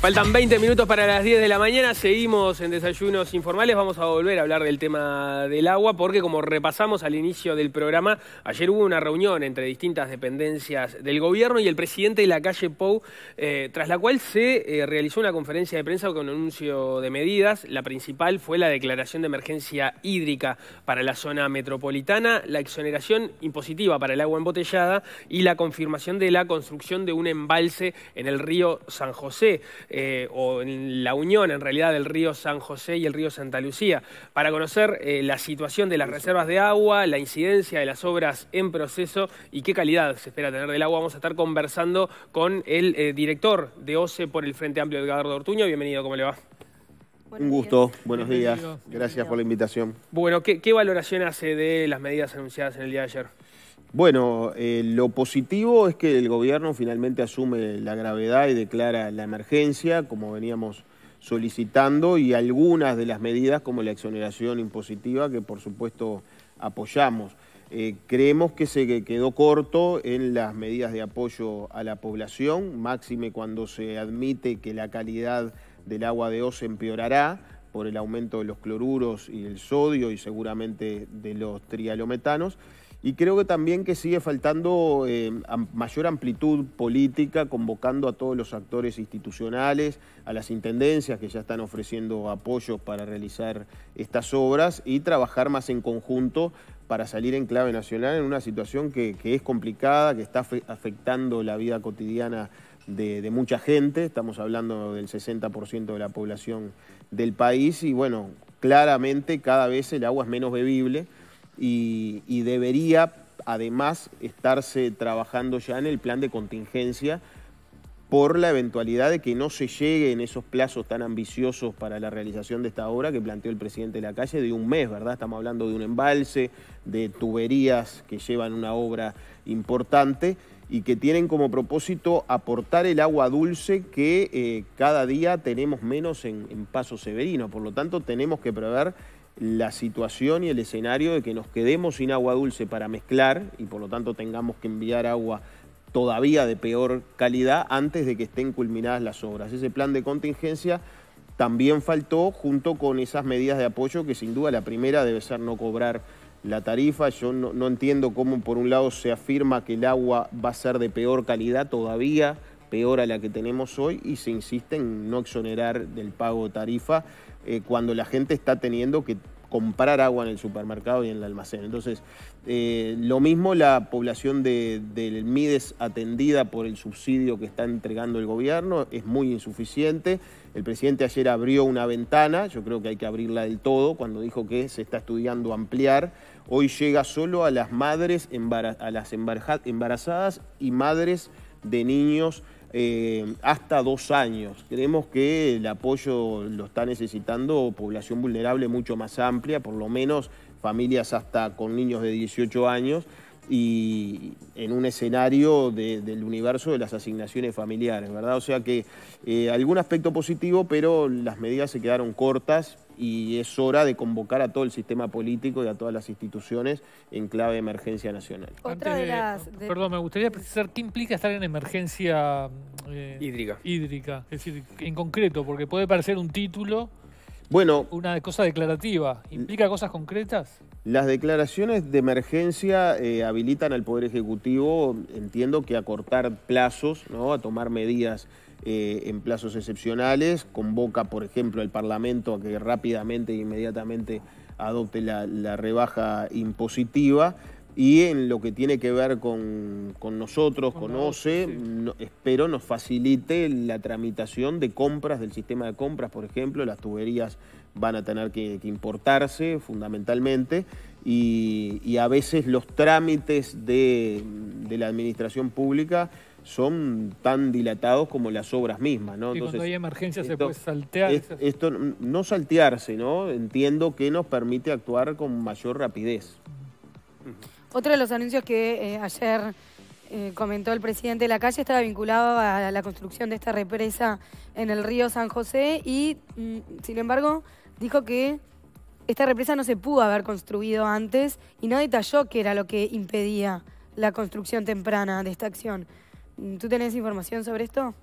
Faltan 20 minutos para las 10 de la mañana, seguimos en desayunos informales, vamos a volver a hablar del tema del agua, porque como repasamos al inicio del programa, ayer hubo una reunión entre distintas dependencias del gobierno y el presidente de la calle Pou, eh, tras la cual se eh, realizó una conferencia de prensa con anuncio de medidas, la principal fue la declaración de emergencia hídrica para la zona metropolitana, la exoneración impositiva para el agua embotellada y la confirmación de la construcción de un embalse en el río San José. Eh, o en la unión en realidad del río San José y el río Santa Lucía, para conocer eh, la situación de las reservas de agua, la incidencia de las obras en proceso y qué calidad se espera tener del agua. Vamos a estar conversando con el eh, director de OCE por el Frente Amplio, Edgardo Ortuño. Bienvenido, ¿cómo le va? Un gusto, buenos días. Gracias por la invitación. Bueno, ¿qué valoración hace de las medidas anunciadas en el día de ayer? Bueno, eh, lo positivo es que el gobierno finalmente asume la gravedad y declara la emergencia, como veníamos solicitando, y algunas de las medidas como la exoneración impositiva, que por supuesto apoyamos. Eh, creemos que se quedó corto en las medidas de apoyo a la población, máxime cuando se admite que la calidad del agua de se empeorará por el aumento de los cloruros y el sodio y seguramente de los trialometanos. Y creo que también que sigue faltando eh, mayor amplitud política, convocando a todos los actores institucionales, a las intendencias que ya están ofreciendo apoyos para realizar estas obras y trabajar más en conjunto para salir en clave nacional en una situación que, es complicada, que está afectando la vida cotidiana de, de, mucha gente, estamos hablando del 60% de la población del país y bueno, claramente cada vez el agua es menos bebible y, debería además estarse trabajando ya en el plan de contingencia por la eventualidad de que no se llegue en esos plazos tan ambiciosos para la realización de esta obra que planteó el presidente de la calle de un mes, ¿verdad? Estamos hablando de un embalse, de tuberías que llevan una obra importante y que tienen como propósito aportar el agua dulce que eh, cada día tenemos menos en, en Paso Severino. Por lo tanto, tenemos que prever la situación y el escenario de que nos quedemos sin agua dulce para mezclar y por lo tanto tengamos que enviar agua todavía de peor calidad antes de que estén culminadas las obras. Ese plan de contingencia también faltó junto con esas medidas de apoyo que sin duda la primera debe ser no cobrar la tarifa. Yo no, entiendo cómo por un lado se afirma que el agua va a ser de peor calidad todavía, peor a la que tenemos hoy y se insiste en no exonerar del pago de tarifa eh, cuando la gente está teniendo que comprar agua en el supermercado y en el almacén. Entonces, eh, lo mismo la población del Mides atendida por el subsidio que está entregando el gobierno es muy insuficiente. El presidente ayer abrió una ventana, yo creo que hay que abrirla del todo, cuando dijo que se está estudiando ampliar. Hoy llega solo a las madres, a las embarazadas y madres de niños eh, hasta dos años. Creemos que el apoyo lo está necesitando población vulnerable mucho más amplia, por lo menos familias hasta con niños de 18 años y en un escenario del universo de las asignaciones familiares, ¿verdad? O sea que eh, algún aspecto positivo, pero las medidas se quedaron cortas y es hora de convocar a todo el sistema político y a todas las instituciones en clave de emergencia nacional. Perdón, me gustaría precisar qué implica estar en emergencia eh, hídrica. hídrica. Es decir, en concreto, porque puede parecer un título bueno. Una cosa declarativa. ¿Implica cosas concretas? Las declaraciones de emergencia eh, habilitan al Poder Ejecutivo, entiendo que a cortar plazos, ¿no? a tomar medidas eh, en plazos excepcionales. Convoca, por ejemplo, al Parlamento a que rápidamente e inmediatamente adopte la rebaja impositiva y en lo que tiene que ver con, nosotros, con, OCE, espero nos facilite la tramitación de compras, del sistema de compras, por ejemplo, las tuberías van a tener que, importarse fundamentalmente y, a veces los trámites de, la administración pública son tan dilatados como las obras mismas. ¿no? Entonces, cuando hay emergencia se puede saltear. esto no saltearse, ¿no? Entiendo que nos permite actuar con mayor rapidez. Otro de los anuncios que eh, ayer eh, comentó el presidente de la calle estaba vinculado a la construcción de esta represa en el río San José y, mm, sin embargo, dijo que esta represa no se pudo haber construido antes y no detalló qué era lo que impedía la construcción temprana de esta acción. Mm, ¿Tú tenés información sobre esto?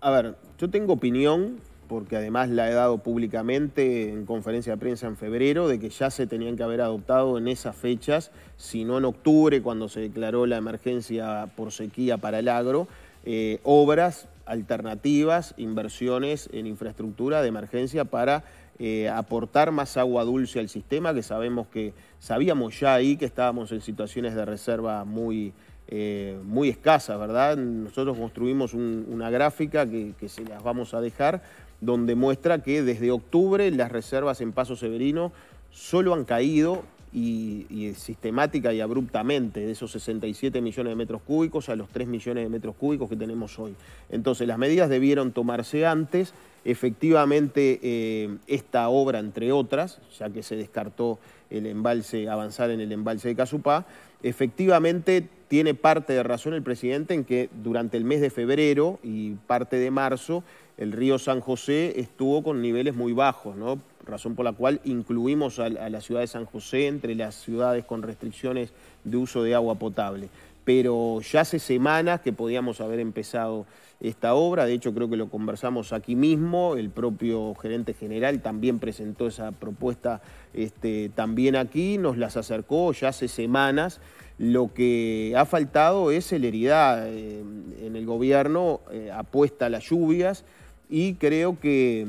A ver, yo tengo opinión porque además la he dado públicamente en conferencia de prensa en febrero, de que ya se tenían que haber adoptado en esas fechas, si no en octubre, cuando se declaró la emergencia por sequía para el agro, eh, obras alternativas, inversiones en infraestructura de emergencia para eh, aportar más agua dulce al sistema, que sabemos que sabíamos ya ahí que estábamos en situaciones de reserva muy, eh, muy escasas, ¿verdad? Nosotros construimos una gráfica que se las vamos a dejar, donde muestra que desde octubre las reservas en Paso Severino solo han caído y, sistemática y abruptamente de esos 67 millones de metros cúbicos a los 3 millones de metros cúbicos que tenemos hoy. Entonces, las medidas debieron tomarse antes. Efectivamente, eh, esta obra, entre otras, ya que se descartó el embalse, avanzar en el embalse de Casupá, efectivamente tiene parte de razón el presidente en que durante el mes de febrero y parte de marzo el río San José estuvo con niveles muy bajos, ¿no? razón por la cual incluimos a, la ciudad de San José entre las ciudades con restricciones de uso de agua potable pero ya hace semanas que podíamos haber empezado esta obra, de hecho creo que lo conversamos aquí mismo, el propio gerente general también presentó esa propuesta este, también aquí, nos las acercó ya hace semanas, lo que ha faltado es celeridad, eh, en el gobierno eh, apuesta a las lluvias y creo que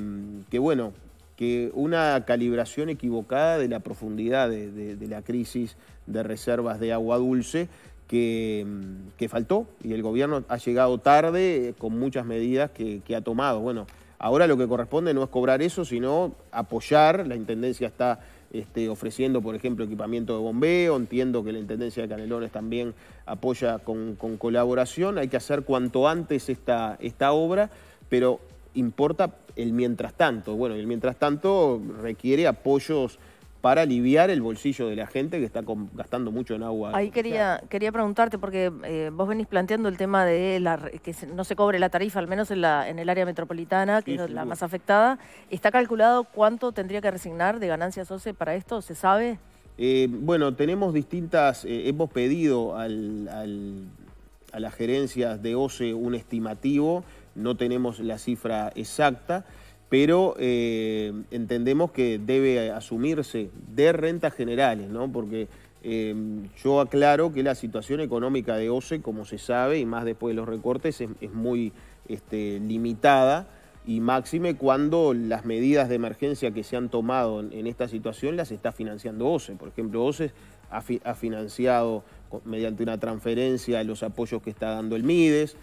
bueno, que una calibración equivocada de la profundidad de, la crisis de reservas de agua dulce que, mm, faltó y el gobierno ha llegado tarde eh, con muchas medidas que, ha tomado. Bueno, ahora lo que corresponde no es cobrar eso, sino apoyar, la Intendencia está este, ofreciendo, por ejemplo, equipamiento de bombeo. Entiendo que la Intendencia de Canelones también apoya con, colaboración. Hay que hacer cuanto antes esta, esta obra, pero importa el mientras tanto. Bueno, el mientras tanto requiere apoyos para aliviar el bolsillo de la gente que está gastando mucho en agua. Ahí quería, quería preguntarte, porque eh, vos venís planteando el tema de que no se cobre la tarifa, al menos en, la, en el área metropolitana, que es la más afectada. ¿Está calculado cuánto tendría que resignar de ganancias OCE para esto? ¿Se sabe? Eh, bueno, tenemos distintas, eh, hemos pedido a las gerencias de OCE un estimativo no tenemos la cifra exacta, pero eh, entendemos que debe asumirse de rentas generales, ¿no? porque eh, yo aclaro que la situación económica de OCE, como se sabe, y más después de los recortes, es, muy este, limitada y máxime cuando las medidas de emergencia que se han tomado en, esta situación las está financiando OCE. Por ejemplo, OCE ha, ha financiado mediante una transferencia los apoyos que está dando el MIDES,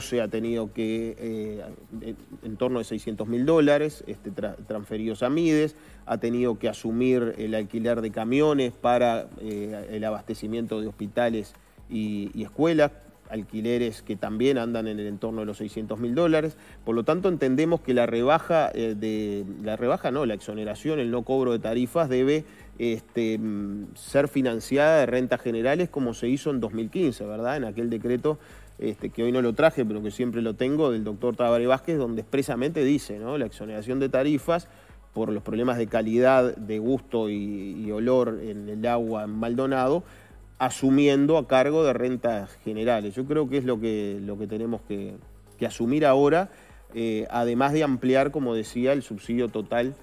se ha tenido que, eh, en torno de 600 mil dólares este, transferidos a Mides, ha tenido que asumir el alquiler de camiones para eh, el abastecimiento de hospitales y, escuelas, alquileres que también andan en el entorno de los 600 mil dólares. Por lo tanto, entendemos que la rebaja, eh, de, la rebaja no, la exoneración, el no cobro de tarifas debe este, mm, ser financiada de rentas generales como se hizo en 2015, ¿verdad? En aquel decreto este, que hoy no lo traje, pero que siempre lo tengo, del doctor Tabaré Vázquez, donde expresamente dice la exoneración de tarifas por los problemas de calidad, de gusto y, olor en el agua en Maldonado, asumiendo a cargo de rentas generales. Yo creo que es lo que, lo que tenemos que, asumir ahora, eh, además de ampliar, como decía, el subsidio total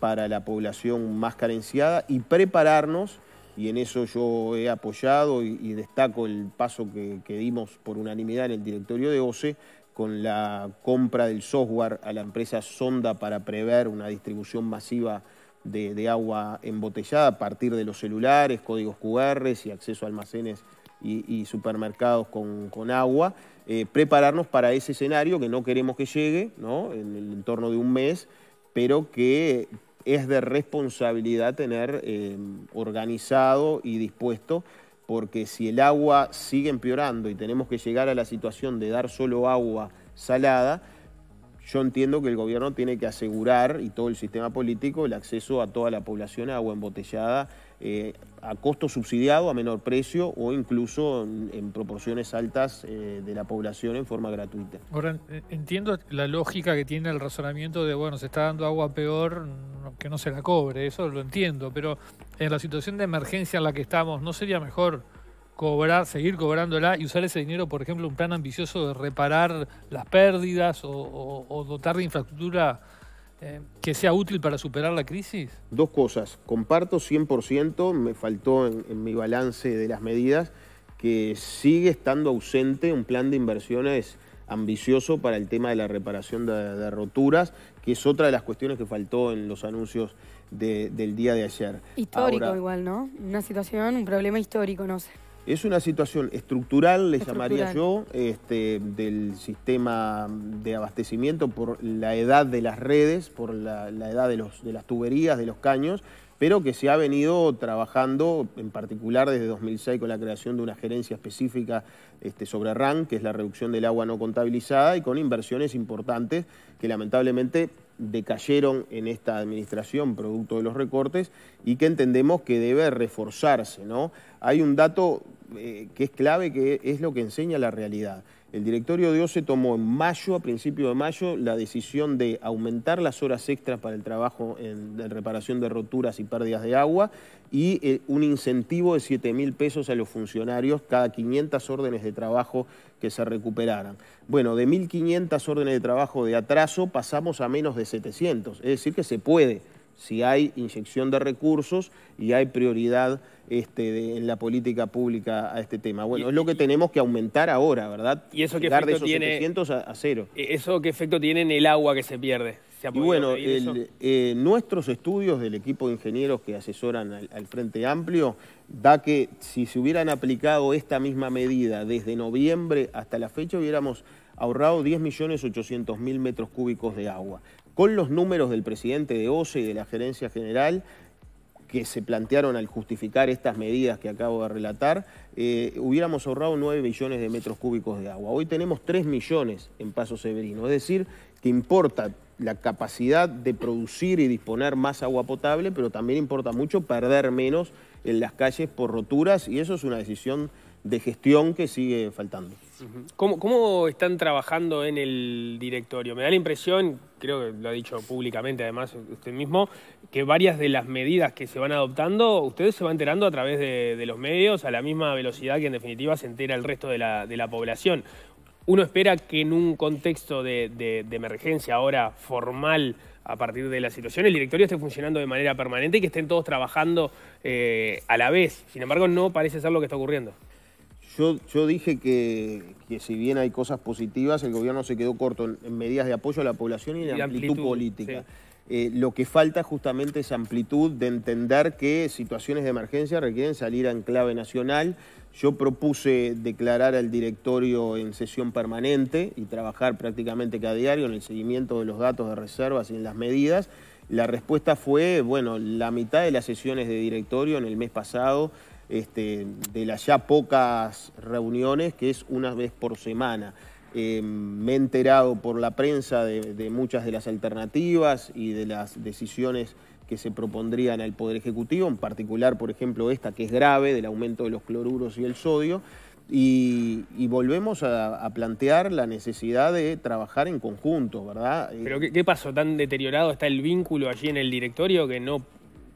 para la población más carenciada y prepararnos y en eso yo he apoyado y, destaco el paso que, dimos por unanimidad en el directorio de OCE con la compra del software a la empresa Sonda para prever una distribución masiva de, agua embotellada a partir de los celulares, códigos QR y acceso a almacenes y, supermercados con, agua. Eh, prepararnos para ese escenario que no queremos que llegue ¿no? en el entorno de un mes, pero que es de responsabilidad tener eh, organizado y dispuesto, porque si el agua sigue empeorando y tenemos que llegar a la situación de dar solo agua salada, yo entiendo que el gobierno tiene que asegurar y todo el sistema político el acceso a toda la población a agua embotellada eh, a costo subsidiado, a menor precio o incluso en, proporciones altas eh, de la población en forma gratuita. entiendo la lógica que tiene el razonamiento de, bueno, se está dando agua peor, que no se la cobre, eso lo entiendo, pero en la situación de emergencia en la que estamos, ¿no sería mejor cobrar, seguir cobrándola y usar ese dinero, por ejemplo, un plan ambicioso de reparar las pérdidas o dotar de infraestructura? que sea útil para superar la crisis? Dos cosas. Comparto 100%, me faltó en, mi balance de las medidas, que sigue estando ausente un plan de inversiones ambicioso para el tema de la reparación de, roturas, que es otra de las cuestiones que faltó en los anuncios del día de ayer. Histórico igual, ¿no? Una situación, un problema histórico, no sé. Es una situación estructural, le llamaría yo, este, del sistema de abastecimiento por la edad de las redes, por la, edad de, los, de las tuberías, de los caños, pero que se ha venido trabajando en particular desde 2006 con la creación de una gerencia específica este, sobre RAN, que es la reducción del agua no contabilizada, y con inversiones importantes que lamentablemente decayeron en esta administración producto de los recortes y que entendemos que debe reforzarse. ¿no? Hay un dato eh, que es clave, que es lo que enseña la realidad. El directorio de OCE tomó en mayo, a principio de mayo, la decisión de aumentar las horas extras para el trabajo en, reparación de roturas y pérdidas de agua y eh, un incentivo de 7 mil pesos a los funcionarios cada 500 órdenes de trabajo que se recuperaran. Bueno, de 1.500 órdenes de trabajo de atraso pasamos a menos de 700, es decir que se puede si hay inyección de recursos y hay prioridad este, en la política pública a este tema. Bueno, es lo que tenemos que aumentar ahora, ¿verdad? ¿Y eso que efecto de tiene? a, cero. E, ¿Eso qué efecto tiene en el agua que se pierde? y bueno, eh, nuestros estudios del equipo de ingenieros que asesoran al, al Frente Amplio da que si se hubieran aplicado esta misma medida desde noviembre hasta la fecha hubiéramos ahorrado 10.800.000 metros cúbicos de agua con los números del presidente de OCE y de la gerencia general que se plantearon al justificar estas medidas que acabo de relatar, eh, hubiéramos ahorrado 9 millones de metros cúbicos de agua. Hoy tenemos 3 millones en Paso Severino, es decir, que importa la capacidad de producir y disponer más agua potable, pero también importa mucho perder menos en las calles por roturas y eso es una decisión de gestión que sigue faltando. ¿Cómo, ¿Cómo, están trabajando en el directorio? Me da la impresión, creo que lo ha dicho públicamente además usted mismo, que varias de las medidas que se van adoptando, ustedes se van enterando a través de, los medios a la misma velocidad que en definitiva se entera el resto de la, de la población. Uno espera que en un contexto de, emergencia ahora formal a partir de la situación, el directorio esté funcionando de manera permanente y que estén todos trabajando eh, a la vez. Sin embargo, no parece ser lo que está ocurriendo yo, dije que, si bien hay cosas positivas, el gobierno se quedó corto en, medidas de apoyo a la población y en amplitud, política. Eh, lo que falta justamente es amplitud de entender que situaciones de emergencia requieren salir a enclave nacional. Yo propuse declarar al directorio en sesión permanente y trabajar prácticamente cada diario en el seguimiento de los datos de reservas y en las medidas. La respuesta fue, bueno, la mitad de las sesiones de directorio en el mes pasado este, de las ya pocas reuniones, que es una vez por semana. Eh, me he enterado por la prensa de, muchas de las alternativas y de las decisiones que se propondrían al Poder Ejecutivo, en particular, por ejemplo, esta que es grave, del aumento de los cloruros y el sodio, y, volvemos a, plantear la necesidad de trabajar en conjunto, ¿verdad? Eh, ¿Pero qué, qué pasó? ¿Tan deteriorado está el vínculo allí en el directorio que no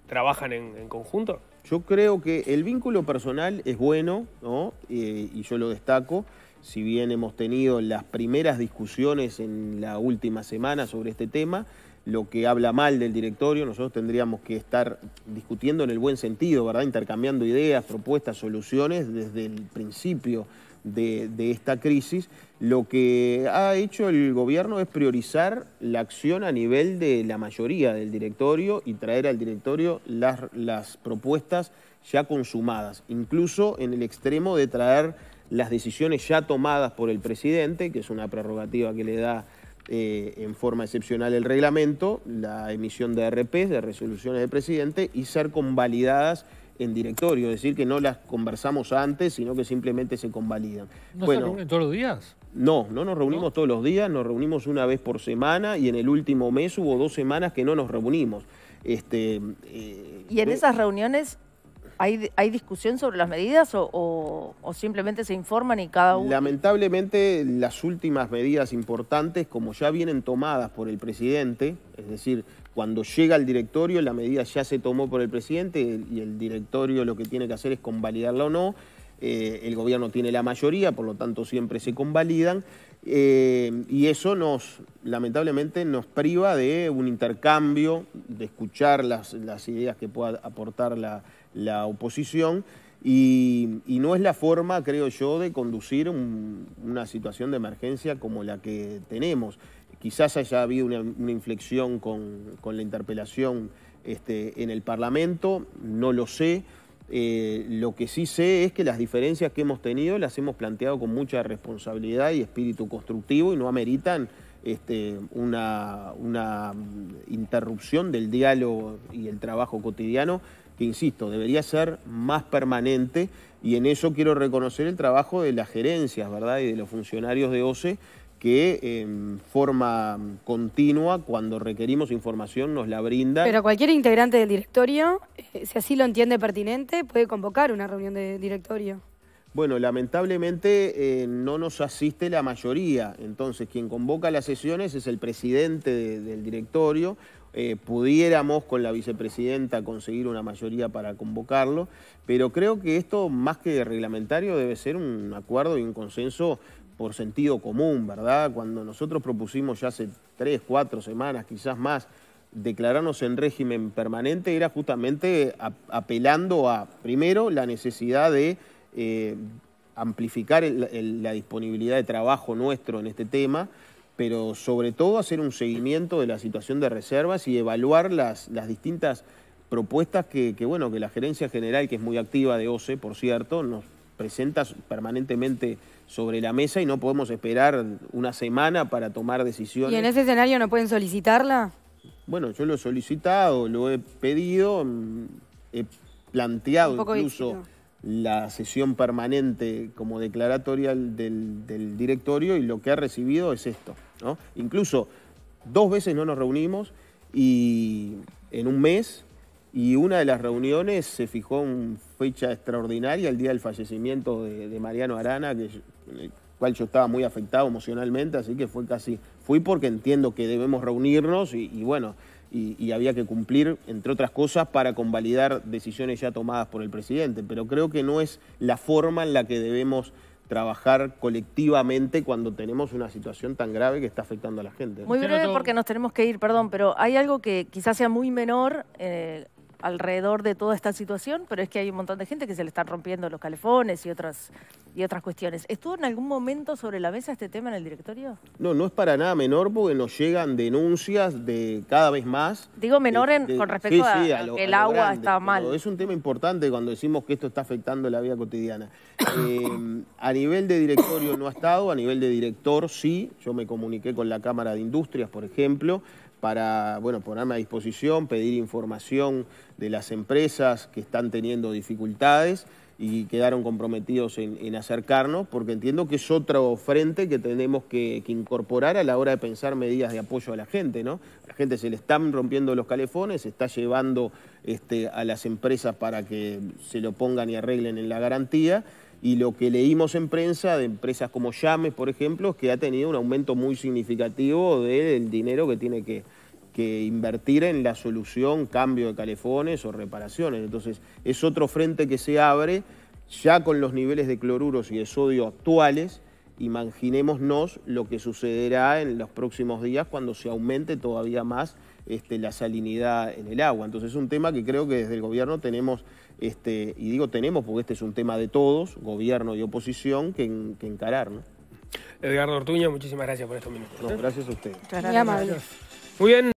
trabajan en conjunto? Yo creo que el vínculo personal es bueno, ¿no? Eh, y yo lo destaco. Si bien hemos tenido las primeras discusiones en la última semana sobre este tema, lo que habla mal del directorio, nosotros tendríamos que estar discutiendo en el buen sentido, ¿verdad? Intercambiando ideas, propuestas, soluciones desde el principio de, esta crisis, lo que ha hecho el gobierno es priorizar la acción a nivel de la mayoría del directorio y traer al directorio las, propuestas ya consumadas, incluso en el extremo de traer las decisiones ya tomadas por el presidente, que es una prerrogativa que le da eh, en forma excepcional el reglamento, la emisión de e RPs, de resoluciones del presidente, y ser convalidadas en directorio, es decir, que no las conversamos antes, sino que simplemente se convalidan. ¿No bueno, se reúnen todos los días? No, no nos reunimos todos los días, nos reunimos una vez por semana y en el último mes hubo dos semanas que no nos reunimos. Este, eh, ¿Y en eh, esas reuniones ¿Hay, ¿Hay, discusión sobre las medidas o, o, simplemente se informan y cada uno? Lamentablemente, las últimas medidas importantes, como ya vienen tomadas por el presidente, es decir, cuando llega al directorio, la medida ya se tomó por el presidente y el directorio lo que tiene que hacer es convalidarla o no. Eh, el gobierno tiene la mayoría, por lo tanto siempre se convalidan. Eh, y eso nos, lamentablemente, nos priva de un intercambio, de escuchar las, ideas que pueda aportar la, oposición. Y, no es la forma, creo yo, de conducir una situación de emergencia como la que tenemos quizás haya habido una, inflexión con, la interpelación este, en el Parlamento, no lo sé. Eh, lo que sí sé es que las diferencias que hemos tenido las hemos planteado con mucha responsabilidad y espíritu constructivo y no ameritan este, una, interrupción del diálogo y el trabajo cotidiano que, insisto, debería ser más permanente y en eso quiero reconocer el trabajo de las gerencias ¿verdad? y de los funcionarios de OCE que en em, forma continua, cuando requerimos información, nos la brinda. Pero cualquier integrante del directorio, eh, si así lo entiende pertinente, puede convocar una reunión de directorio. Bueno, lamentablemente eh, no nos asiste la mayoría, entonces quien convoca las sesiones es el presidente del directorio, eh, pudiéramos con la vicepresidenta conseguir una mayoría para convocarlo, pero creo que esto, más que reglamentario, debe ser un acuerdo y un consenso por sentido común, ¿verdad? Cuando nosotros propusimos ya hace tres, cuatro semanas, quizás más, declararnos en régimen permanente, era justamente apelando a, primero, la necesidad de eh, amplificar la disponibilidad de trabajo nuestro en este tema, pero sobre todo hacer un seguimiento de la situación de reservas y evaluar las, distintas propuestas que, que, bueno, que la Gerencia General, que es muy activa de OCE, por cierto, nos presentas permanentemente sobre la mesa y no podemos esperar una semana para tomar decisiones. ¿Y en ese escenario no pueden solicitarla? Bueno, yo lo he solicitado, lo he pedido, mm, he planteado incluso la sesión permanente como declaratoria del, directorio y lo que ha recibido es esto. ¿no? Incluso dos veces no nos reunimos y en un mes y una de las reuniones se fijó en fecha extraordinaria, el día del fallecimiento de, Mariano Arana, que, el cual yo estaba muy afectado emocionalmente, así que fue casi, fui porque entiendo que debemos reunirnos y, bueno, y, había que cumplir, entre otras cosas, para convalidar decisiones ya tomadas por el presidente, pero creo que no es la forma en la que debemos trabajar colectivamente cuando tenemos una situación tan grave que está afectando a la gente. Muy breve porque nos tenemos que ir, perdón, pero hay algo que quizás sea muy menor eh, alrededor de toda esta situación, pero es que hay un montón de gente que se le están rompiendo los calefones y otras, y otras cuestiones. ¿Estuvo en algún momento sobre la mesa este tema en el directorio? No, no es para nada menor porque nos llegan denuncias de cada vez más. Digo menor en, con respecto a, el agua está mal. Es un tema importante cuando decimos que esto está afectando la vida cotidiana. Eh, a nivel de directorio no ha estado, a nivel de director sí. Yo me comuniqué con la Cámara de Industrias, por ejemplo, para bueno, ponerme a disposición, pedir información de las empresas que están teniendo dificultades y quedaron comprometidos en, acercarnos, porque entiendo que es otro frente que tenemos que, incorporar a la hora de pensar medidas de apoyo a la gente, ¿no? A la gente se le están rompiendo los calefones, se está llevando este, a las empresas para que se lo pongan y arreglen en la garantía, y lo que leímos en prensa de empresas como Llames, por ejemplo, es que ha tenido un aumento muy significativo del dinero que tiene que, invertir en la solución, cambio de calefones o reparaciones. Entonces, es otro frente que se abre ya con los niveles de cloruros y de sodio actuales. Imaginémonos lo que sucederá en los próximos días cuando se aumente todavía más este, la salinidad en el agua. Entonces, es un tema que creo que desde el gobierno tenemos este, y digo tenemos porque este es un tema de todos, gobierno y oposición, que, encarar. ¿no? Edgardo Ortuño, muchísimas gracias por estos minutos. gracias a usted. Muy bien.